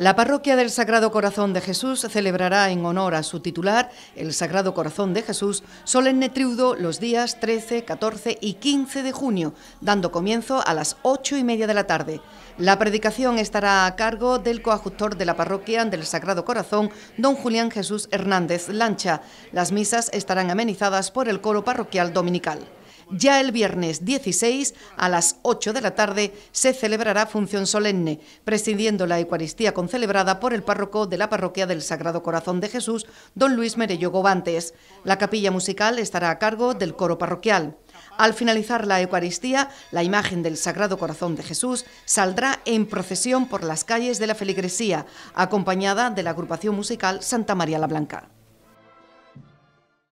La parroquia del Sagrado Corazón de Jesús celebrará en honor a su titular, el Sagrado Corazón de Jesús, solemne triudo los días 13, 14 y 15 de junio, dando comienzo a las 8 y media de la tarde. La predicación estará a cargo del coadjutor de la parroquia del Sagrado Corazón, don Julián Jesús Hernández Lancha. Las misas estarán amenizadas por el coro parroquial dominical. Ya el viernes 16 a las 8 de la tarde se celebrará función solemne, presidiendo la Eucaristía concelebrada por el párroco de la parroquia del Sagrado Corazón de Jesús, don Luis Merello Gobantes. La capilla musical estará a cargo del coro parroquial. Al finalizar la Eucaristía, la imagen del Sagrado Corazón de Jesús saldrá en procesión por las calles de la feligresía, acompañada de la agrupación musical Santa María la Blanca.